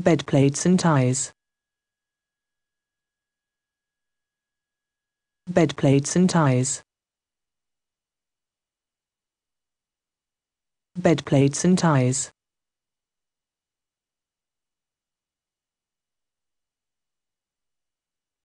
bed plates and ties. Bed plates and ties. Bed plates and ties.